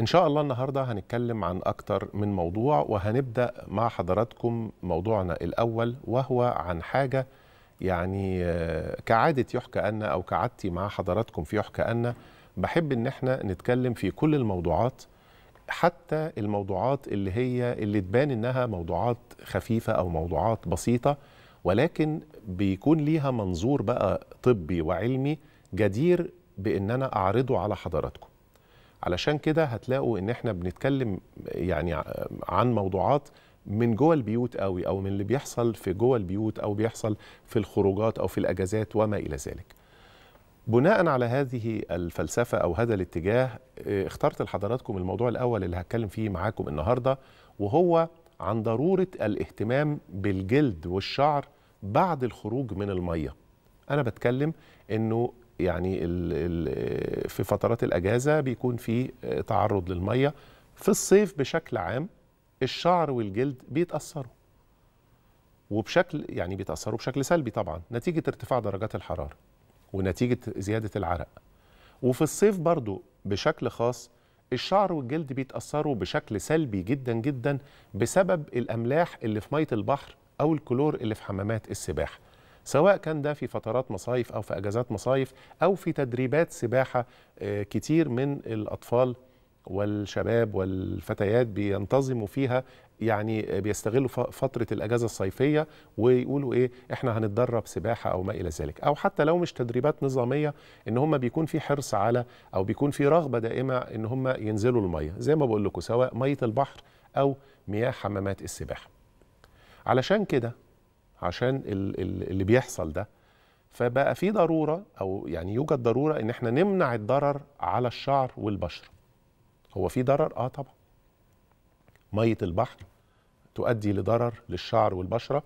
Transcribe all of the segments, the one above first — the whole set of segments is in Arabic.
إن شاء الله النهاردة هنتكلم عن أكتر من موضوع وهنبدأ مع حضراتكم موضوعنا الأول وهو عن حاجة يعني آه، كعادة يحكى أن أو كعادتي مع حضراتكم في يحكى أن بحب إن احنا نتكلم في كل الموضوعات حتى الموضوعات اللي هي اللي تبان إنها موضوعات خفيفة أو موضوعات بسيطة ولكن بيكون ليها منظور بقى طبي وعلمي جدير بإن أنا أعرضه على حضراتكم علشان كده هتلاقوا ان احنا بنتكلم يعني عن موضوعات من جوه البيوت قوي او من اللي بيحصل في جوه البيوت او بيحصل في الخروجات او في الاجازات وما الى ذلك بناء على هذه الفلسفة أو هذا الاتجاه آه، اخترت لحضراتكم الموضوع الأول اللي هتكلم فيه معاكم النهاردة وهو عن ضرورة الاهتمام بالجلد والشعر بعد الخروج من المية أنا بتكلم أنه يعني الـ الـ في فترات الاجازه بيكون في تعرض للميه في الصيف بشكل عام الشعر والجلد بيتاثروا وبشكل يعني بيتاثروا بشكل سلبي طبعا نتيجه ارتفاع درجات الحراره ونتيجه زياده العرق وفي الصيف برضو بشكل خاص الشعر والجلد بيتاثروا بشكل سلبي جدا جدا بسبب الاملاح اللي في ميه البحر او الكلور اللي في حمامات السباحه سواء كان ده في فترات مصايف أو في أجازات مصايف أو في تدريبات سباحة آه، كتير من الأطفال والشباب والفتيات بينتظموا فيها يعني آه، بيستغلوا فترة الأجازة الصيفية ويقولوا إيه إحنا هنتدرب سباحة أو ما إلى ذلك أو حتى لو مش تدريبات نظامية إن هم بيكون في حرص على أو بيكون في رغبة دائمة إن هم ينزلوا المية زي ما بقول لكم سواء مية البحر أو مياه حمامات السباحة علشان كده عشان اللي بيحصل ده فبقى في ضروره او يعني يوجد ضروره ان احنا نمنع الضرر على الشعر والبشره هو في ضرر اه طبعا ميه البحر تؤدي لضرر للشعر والبشره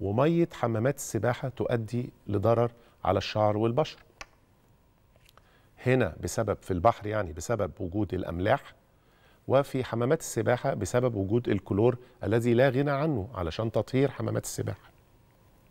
وميه حمامات السباحه تؤدي لضرر على الشعر والبشره هنا بسبب في البحر يعني بسبب وجود الاملاح وفي حمامات السباحه بسبب وجود الكلور الذي لا غنى عنه علشان تطهير حمامات السباحه